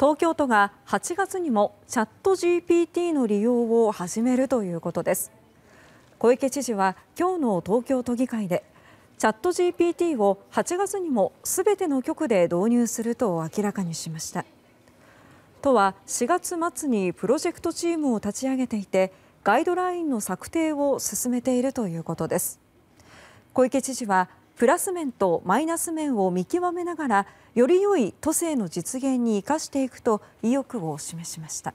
東京都が8月にもチャット GPT の利用を始めるということです小池知事は今日の東京都議会でチャット GPT を8月にも全ての局で導入すると明らかにしました都は4月末にプロジェクトチームを立ち上げていてガイドラインの策定を進めているということです小池知事はプラス面とマイナス面を見極めながらより良い都政の実現に生かしていくと意欲を示しました。